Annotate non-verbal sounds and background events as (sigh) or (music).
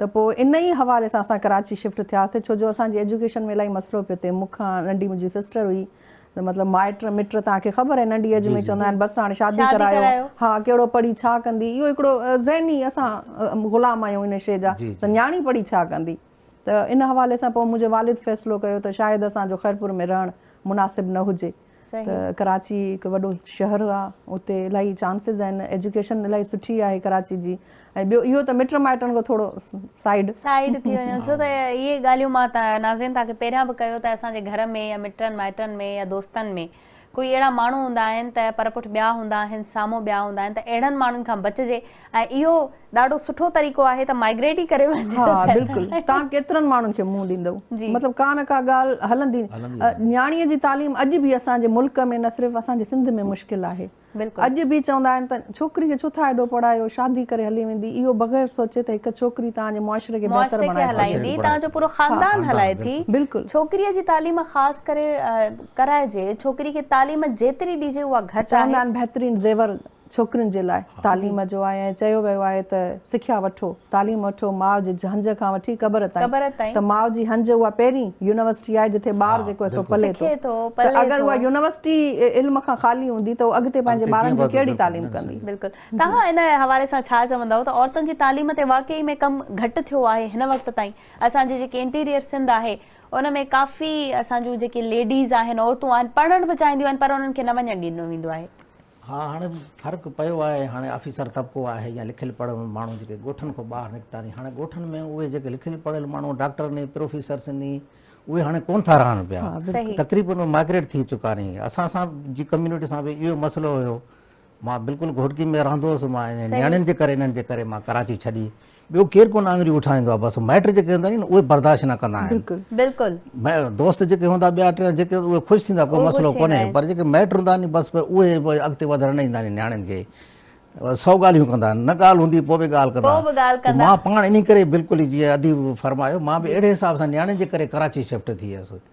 त पोइ इन ई हवाले सां असां कराची शिफ्ट थियासीं छो जो असांजी एजुकेशन में इलाही मसलो पियो थिए मूंखां नंढी मुंहिंजी सिस्टर हुई मतिलबु माइट मिट तव्हांखे ख़बर आहे नंढी एज में चवंदा आहिनि बसि हाणे शादी करायो हा कहिड़ो पढ़ी छा कंदी इहो हिकिड़ो ज़हनी असां ग़ुलाम आहियूं इन शइ जा त न्याणी पढ़ी छा कंदी त इन हवाले सां पोइ मुंहिंजो वालिद फ़ैसिलो कयो त शायदि असांजो ख़ैरपुर में रहणु मुनासिबु न हुजे त कराची हिकु वॾो शहर आहे उते इलाही चांसेस आहिनि एजुकेशन इलाही सुठी आहे कराची जी ऐं ॿियो इहो त मिट माइटनि खां थोरो (laughs) छो त इहे पहिरियां बि कयो त असांजे घर में कोई अहिड़ा माण्हू हूंदा आहिनि त पर पुठि ॿिया हूंदा आहिनि साम्हूं ॿिया हूंदा आहिनि त अहिड़नि माण्हुनि खां बचिजे ऐं इहो ॾाढो सुठो तरीक़ो आहे त माइग्रेटी करे बिल्कुलु तव्हां केतिरनि खे मुंहुं ॾींदव मतिलबु का न का ॻाल्हि हलंदी न्याणीअ जी तालीम अॼु बि असांजे मुल्क में सिंध में मुश्किल आहे बिल्कुलु अॼु बि चवंदा आहिनि त छोकिरी खे छो था हेॾो पढ़ायो शादी करे हली वेंदी इहो बग़ैर सोचे त छोकिरी तव्हांजे मुआशरे बिल्कुलु छोकिरीअ जी तालीम ख़ासि करे कराइजे छोकिरी खे ताली में जेतरी डीजे हुआ घटि आहे बहितरीनु ज़ेवर छोकिरियुनि जे लाइ तालीम जो आहे ऐं चयो वियो आहे त सिखिया वठो तालीम वठो माउ जे हंज खां वठी ख़बर अथई त माउ जी हंज उहा पहिरीं यूनिवर्सिटी आहे जिथे ॿार जिते ॿारु पले थो अगरि उहा यूनिवर्सिटी इल्म खां ख़ाली हूंदी त अॻिते पंहिंजे ॿारनि जी कहिड़ी तालीम कंदी बिल्कुलु तव्हां इन हवाले सां छा चवंदव त औरतुनि जी तालीम ते वाकई में कमु घटि थियो आहे हिन वक़्त ताईं असांजी जेकी इंटीरियर सिंध आहे उन में काफ़ी असांजूं जेकी लेडीज़ आहिनि औरतूं आहिनि पढ़ण बि चाहींदियूं आहिनि पर उन्हनि खे न वञणु ॾिनो वेंदो आहे हाँ हाँ फर्क पो है हाँ ऑफिसर तबको है या लिखल पढ़ियल माण्हू गोठन को बहर निकता नहीं हाँ गोठन में उहे लिखल पढ़ल पढ़ियल डॉक्टर नहीं प्रोफेसर्सनि नहीं हाणे हाँ को रहन पिया तक़रीबन माइग्रेट थी चुका नहीं असा जी कम्युनिटी से भी इहो मसलो हो मां बिल्कुलु घोटकी में रहंदो हुउसि मां हिन नियाणियुनि जे करे हिननि जे करे मां कराची छॾी ॿियो केरु कोन आङुरियूं उठाईंदो आहे बसि माइट जेके हूंदा आहिनि उहे बर्दाश्त न कंदा आहिनि बिल्कुलु दोस्त जेके हूंदा ॿिया टे जेके उहे ख़ुशि थींदा कोई मसइलो कोन्हे पर जेके माइट हूंदा आहिनि बसि उहे अॻिते वधण न ईंदा आहिनि नियाणियुनि खे सौ ॻाल्हियूं कंदा आहिनि न ॻाल्हि हूंदी पोइ बि ॻाल्हि कंदा मां पाण इन करे बिल्कुलु जीअं अधी फरमायो मां बि अहिड़े हिसाब सां नियाणियुनि जे करे कराची शिफ्ट थी वियसि